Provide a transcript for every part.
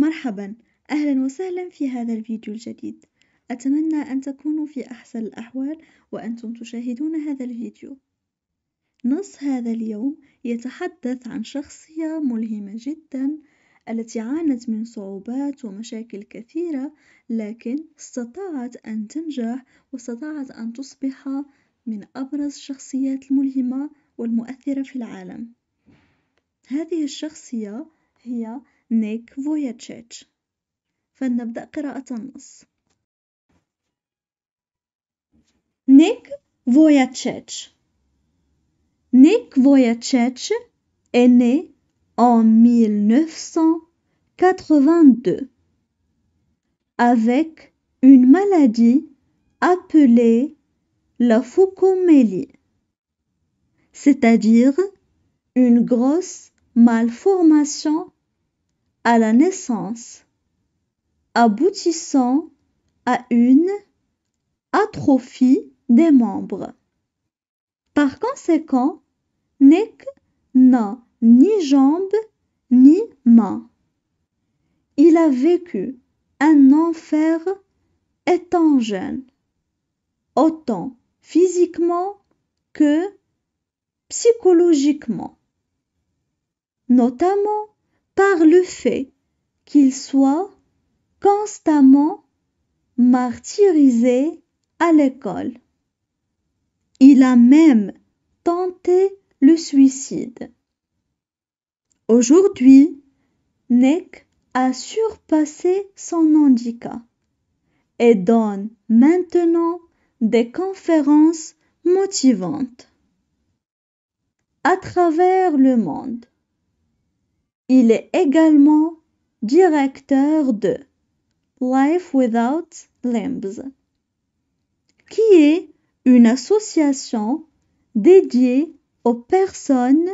مرحبا أهلا وسهلا في هذا الفيديو الجديد أتمنى أن تكونوا في أحسن الأحوال وأنتم تشاهدون هذا الفيديو نص هذا اليوم يتحدث عن شخصية ملهمة جدا التي عانت من صعوبات ومشاكل كثيرة لكن استطاعت أن تنجح واستطاعت أن تصبح من أبرز الشخصيات الملهمة والمؤثرة في العالم هذه الشخصية هي Nick فوياتشيتش فلنبدأ قراءة النص Nick Vujicic est né en 1982 avec une maladie appelée la foucomélie, c'est-à-dire une grosse malformation à la naissance, aboutissant à une atrophie des membres. Par conséquent, Nick n'a ni jambes ni mains. Il a vécu un enfer étant jeune, autant physiquement que psychologiquement, notamment par le fait qu'il soit constamment martyrisé à l'école. Il a même tenté le suicide. Aujourd'hui, Nick a surpassé son handicap et donne maintenant des conférences motivantes à travers le monde. Il est également directeur de Life Without Limbs, qui est une association dédiée aux personnes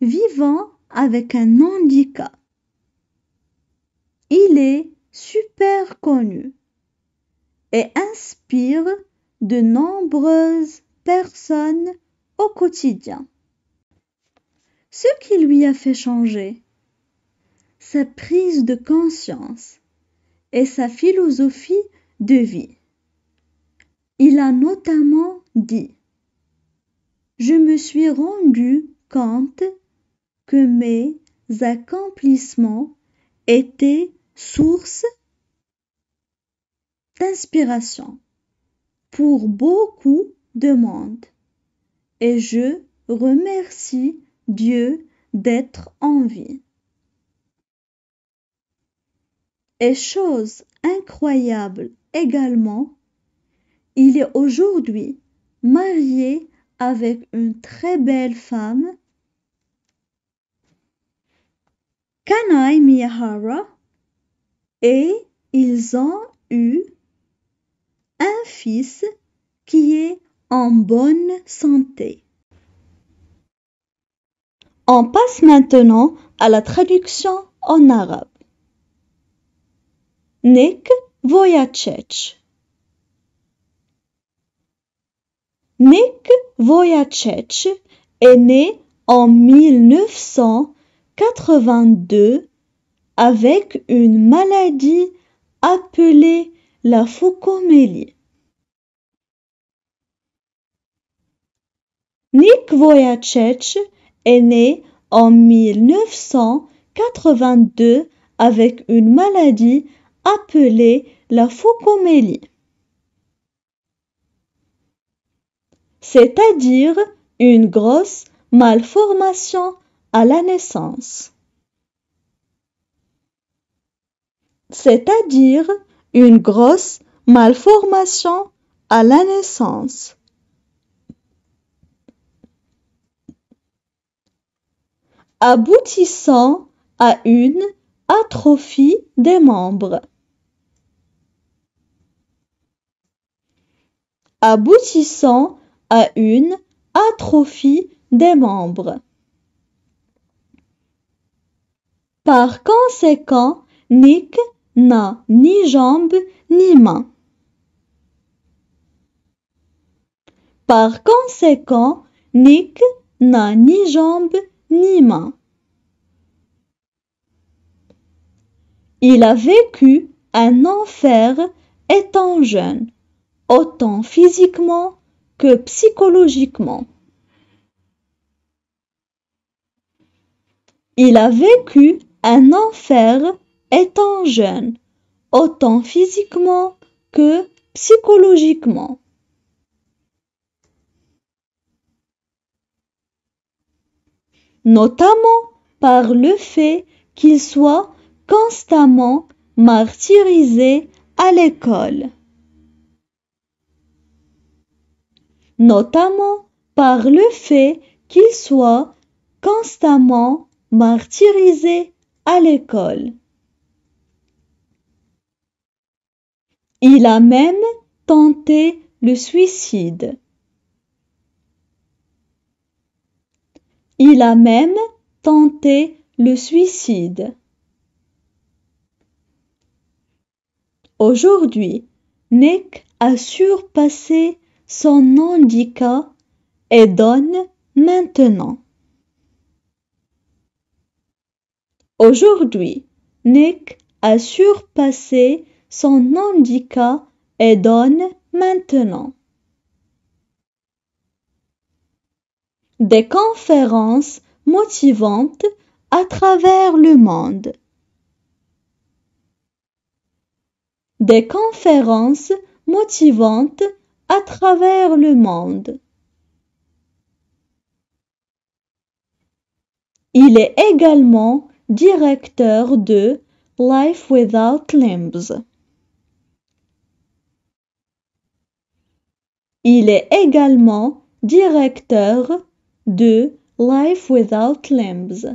vivant avec un handicap. Il est super connu et inspire de nombreuses personnes au quotidien. Ce qui lui a fait changer sa prise de conscience et sa philosophie de vie. Il a notamment dit Je me suis rendu compte que mes accomplissements étaient source d'inspiration pour beaucoup de monde et je remercie Dieu d'être en vie. Et chose incroyable également, il est aujourd'hui marié avec une très belle femme, Kanai Miyahara, et ils ont eu un fils qui est en bonne santé. On passe maintenant à la traduction en arabe. Nick vojačeć. Nick Vojachec est né en 1982 avec une maladie appelée la Foucomélie. Nick Vojachec est né en 1982 avec une maladie appelée la phocomélie, c'est-à-dire une grosse malformation à la naissance, c'est-à-dire une grosse malformation à la naissance. aboutissant à une atrophie des membres. aboutissant à une atrophie des membres. Par conséquent, Nick n'a ni jambes ni mains. Par conséquent, Nick n'a ni jambes ni mains. Il a vécu un enfer étant jeune autant physiquement que psychologiquement. Il a vécu un enfer étant jeune, autant physiquement que psychologiquement. Notamment par le fait qu'il soit constamment martyrisé à l'école. notamment par le fait qu'il soit constamment martyrisé à l'école. Il a même tenté le suicide. Il a même tenté le suicide. Aujourd'hui, Nick a surpassé son handicap et donne maintenant. Aujourd'hui, Nick a surpassé son handicap et donne maintenant. Des conférences motivantes à travers le monde. Des conférences motivantes à travers le monde. Il est également directeur de Life Without Limbs. Il est également directeur de Life Without Limbs,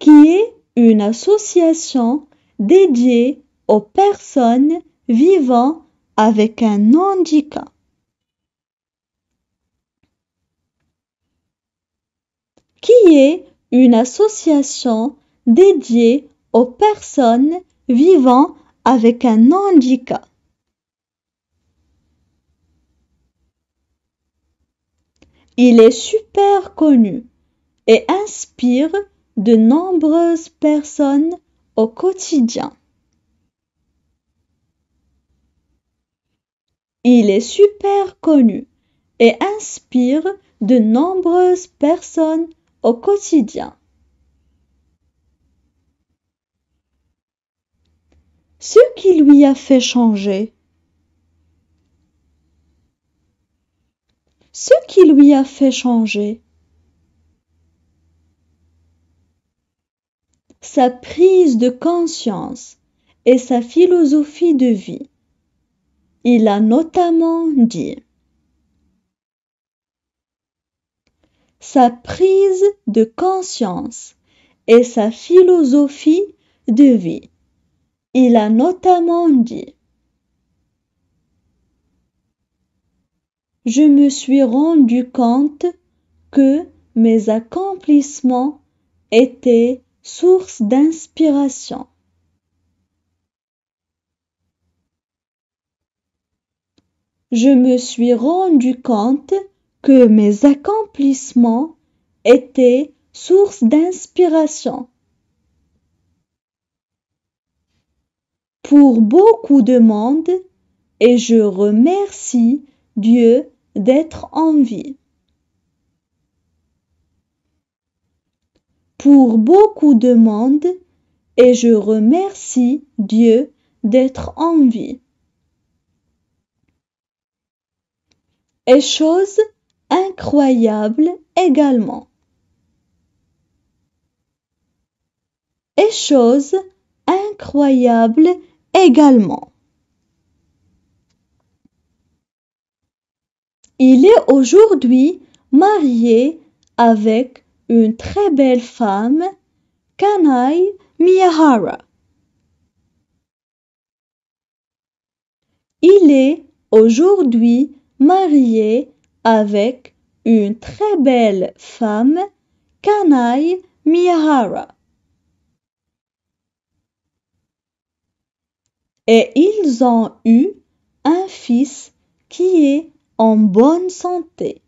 qui est une association dédiée aux personnes vivant avec un handicap. qui est une association dédiée aux personnes vivant avec un handicap. Il est super connu et inspire de nombreuses personnes au quotidien. Il est super connu et inspire de nombreuses personnes au quotidien. Ce qui lui a fait changer. Ce qui lui a fait changer. Sa prise de conscience et sa philosophie de vie. Il a notamment dit Sa prise de conscience et sa philosophie de vie. Il a notamment dit Je me suis rendu compte que mes accomplissements étaient source d'inspiration. je me suis rendu compte que mes accomplissements étaient source d'inspiration. Pour beaucoup de monde, et je remercie Dieu d'être en vie. Pour beaucoup de monde, et je remercie Dieu d'être en vie. et chose incroyable également. Et chose incroyable également. Il est aujourd'hui marié avec une très belle femme, Kanai Miyahara. Il est aujourd'hui marié avec une très belle femme, Kanai Miyahara. Et ils ont eu un fils qui est en bonne santé.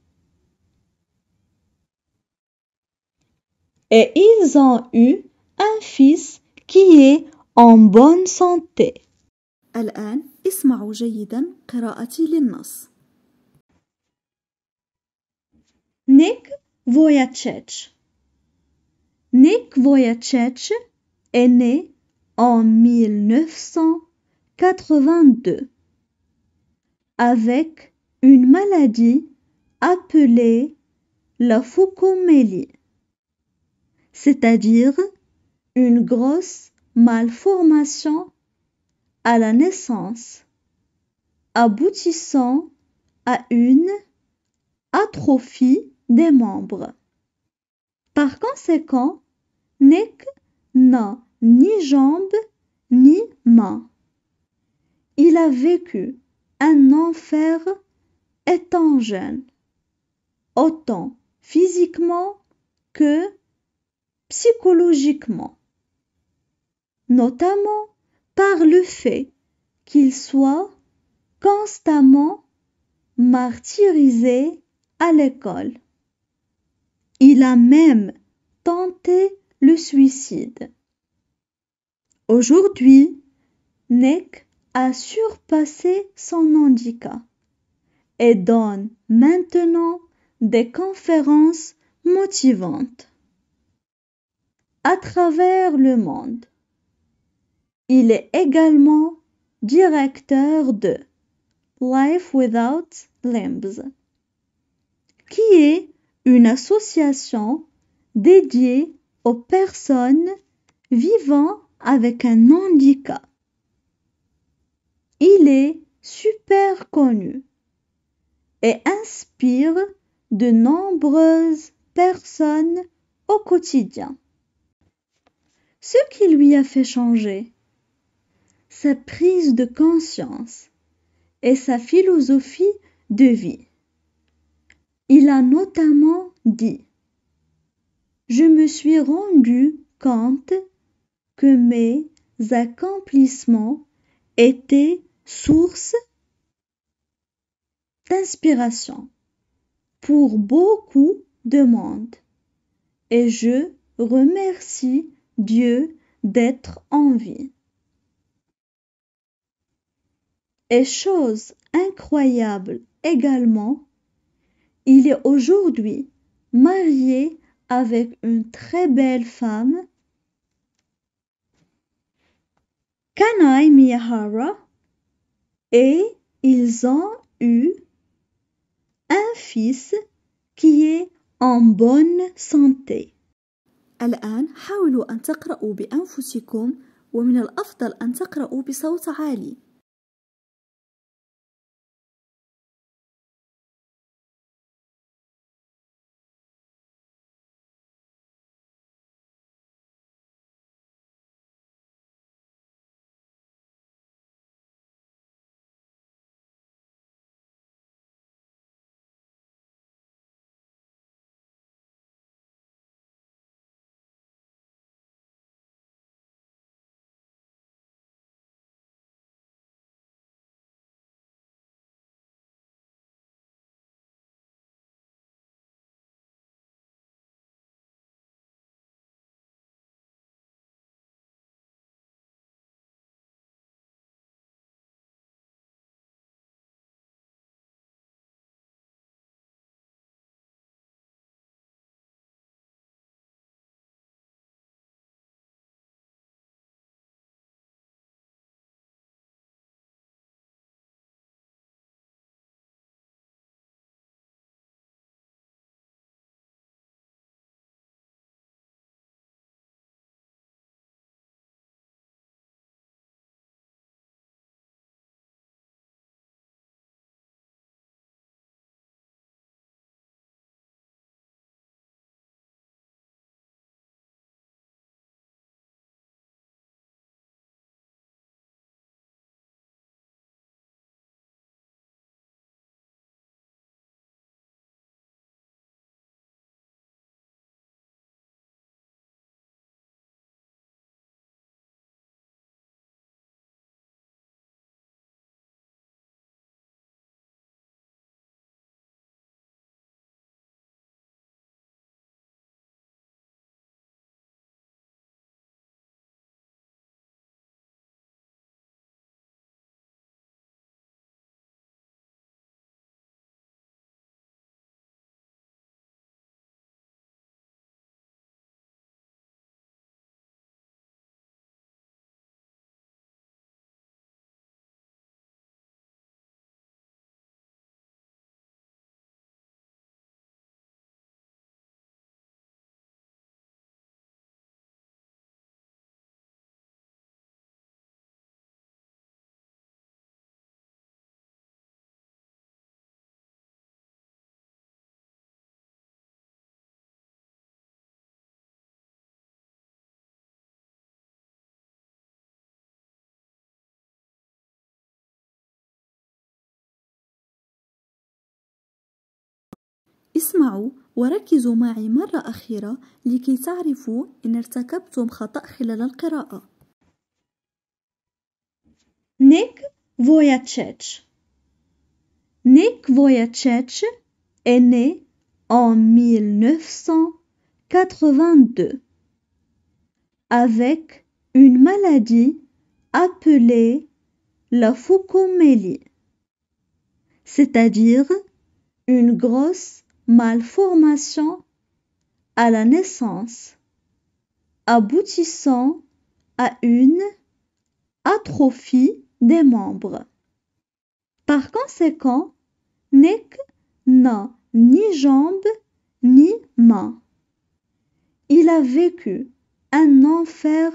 Et ils ont eu un fils qui est en bonne santé. Nick Vujacic Nick Vujacic est né en 1982 avec une maladie appelée la foucomélie, c'est-à-dire une grosse malformation à la naissance, aboutissant à une atrophie des membres. Par conséquent, Nick n'a ni jambes ni mains. Il a vécu un enfer étant jeune, autant physiquement que psychologiquement, notamment par le fait qu'il soit constamment martyrisé à l'école. Il a même tenté le suicide. Aujourd'hui, Nick a surpassé son handicap et donne maintenant des conférences motivantes à travers le monde. Il est également directeur de Life Without Limbs, qui est une association dédiée aux personnes vivant avec un handicap. Il est super connu et inspire de nombreuses personnes au quotidien. Ce qui lui a fait changer, sa prise de conscience et sa philosophie de vie. Il a notamment dit Je me suis rendu compte que mes accomplissements étaient source d'inspiration pour beaucoup de monde et je remercie Dieu d'être en vie. Et chose incroyable également, il est aujourd'hui marié avec une très belle femme. Kanai Miyahara et ils ont eu un fils qui est en bonne santé. حاولوا ومن بصوت عالي. اسمعوا وركزوا معي مرة أخيرة لكي تعرفوا إن ارتكبتم خطأ خلال القراءة. Nek voja qeq. Nek voja qeq est né en 1982 avec une maladie appelée la foucomélie, c'est-à-dire une grosse malformation à la naissance, aboutissant à une atrophie des membres. Par conséquent, Nick n'a ni jambes ni mains. Il a vécu un enfer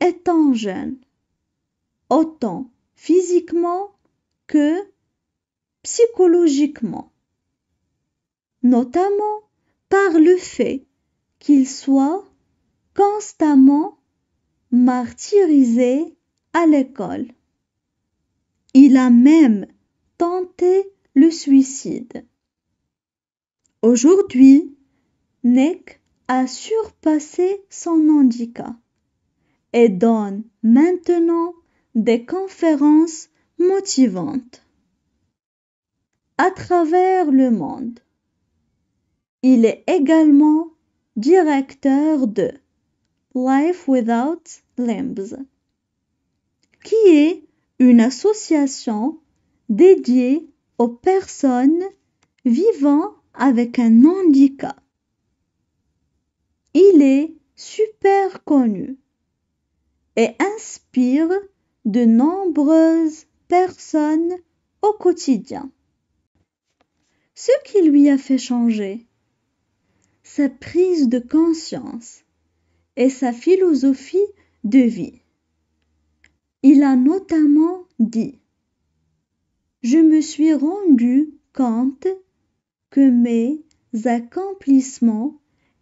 étant jeune, autant physiquement que psychologiquement notamment par le fait qu'il soit constamment martyrisé à l'école. Il a même tenté le suicide. Aujourd'hui, Nick a surpassé son handicap et donne maintenant des conférences motivantes à travers le monde. Il est également directeur de Life Without Limbs, qui est une association dédiée aux personnes vivant avec un handicap. Il est super connu et inspire de nombreuses personnes au quotidien. Ce qui lui a fait changer sa prise de conscience et sa philosophie de vie. Il a notamment dit Je me suis rendu compte que mes accomplissements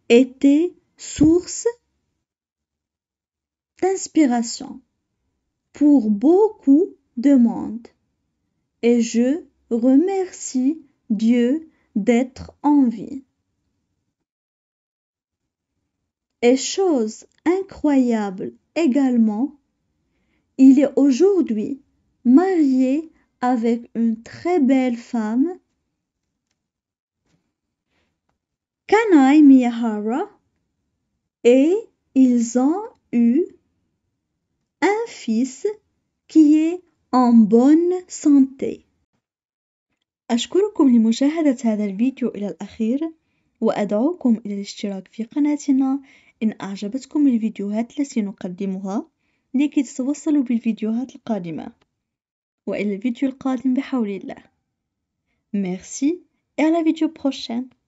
étaient source d'inspiration pour beaucoup de monde et je remercie Dieu d'être en vie. Et chose incroyable également, il est aujourd'hui marié avec une très belle femme. Kanai Miyahara et ils ont eu un fils qui est en bonne santé. إن أعجبتكم الفيديوهات التي نقدمها لكي تتوصلوا بالفيديوهات القادمة وإلى الفيديو القادم بحول الله ميرسي إلى فيديو la